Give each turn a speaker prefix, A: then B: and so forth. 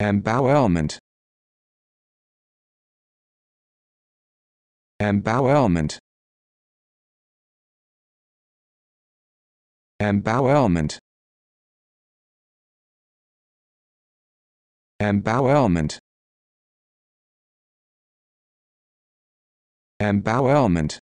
A: Embowelment. Embowelment. Embowelment. Embowelment. Embowelment.